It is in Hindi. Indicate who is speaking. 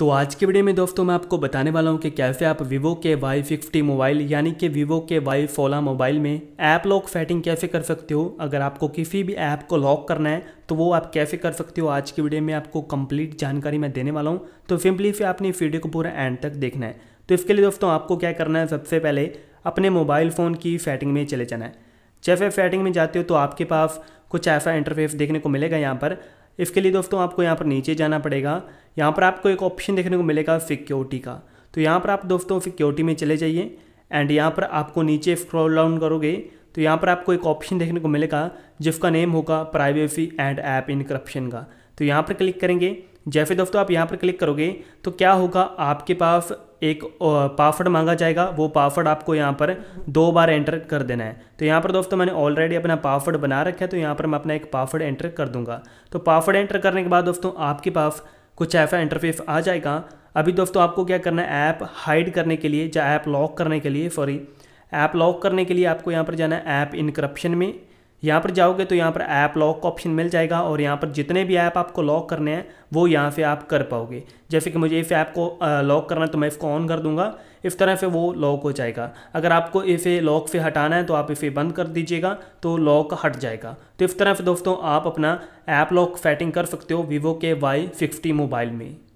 Speaker 1: तो आज के वीडियो में दोस्तों मैं आपको बताने वाला हूं कि कैसे आप विवो के वाई फिफ्टी मोबाइल यानी कि विवो के वाई सोलह मोबाइल में ऐप लॉक सेटिंग कैसे कर सकते हो अगर आपको किसी भी ऐप को लॉक करना है तो वो आप कैसे कर सकते हो आज के वीडियो में आपको कंप्लीट जानकारी मैं देने वाला हूँ तो सिंपली से आपने इस वीडियो को पूरा एंड तक देखना है तो इसके लिए दोस्तों आपको क्या करना है सबसे पहले अपने मोबाइल फ़ोन की सेटिंग में चले जाना है जैसे सेटिंग में जाते हो तो आपके पास कुछ ऐसा इंटरफेस देखने को मिलेगा यहाँ पर इसके लिए दोस्तों आपको यहाँ पर नीचे जाना पड़ेगा यहाँ पर आपको एक ऑप्शन देखने को मिलेगा सिक्योरिटी का तो यहाँ पर आप दोस्तों सिक्योरिटी में चले जाइए एंड यहाँ पर आपको नीचे स्क्रॉल डाउन करोगे तो यहाँ पर आपको एक ऑप्शन देखने को मिलेगा जिसका नेम होगा प्राइवेसी एंड ऐप इनक्रप्शन का तो यहाँ पर क्लिक करेंगे जैसे दोस्तों आप यहाँ पर क्लिक करोगे तो क्या होगा आपके पास एक पासवर्ड मांगा जाएगा वो पासवर्ड आपको यहाँ पर दो बार एंटर कर देना है तो यहाँ पर दोस्तों मैंने ऑलरेडी अपना पासवर्ड बना रखा है तो यहाँ पर मैं अपना एक पासवर्ड एंटर कर दूंगा तो पासवर्ड एंटर करने के बाद दोस्तों आपके पास कुछ ऐसा इंटरफेस आ जाएगा अभी दोस्तों आपको क्या करना है ऐप हाइड करने के लिए या ऐप लॉक करने के लिए सॉरी ऐप लॉक करने के लिए आपको यहाँ पर जाना है ऐप इनक्रप्शन में यहाँ पर जाओगे तो यहाँ पर ऐप लॉक का ऑप्शन मिल जाएगा और यहाँ पर जितने भी ऐप आपको लॉक करने हैं वो यहाँ से आप कर पाओगे जैसे कि मुझे इस ऐप को लॉक करना है तो मैं इसको ऑन कर दूंगा इस तरह से वो लॉक हो जाएगा अगर आपको इसे लॉक से हटाना है तो आप इसे बंद कर दीजिएगा तो लॉक हट जाएगा तो इस तरह से दोस्तों आप अपना ऐप लॉक सेटिंग कर सकते हो वीवो के वाई सिक्सटी मोबाइल में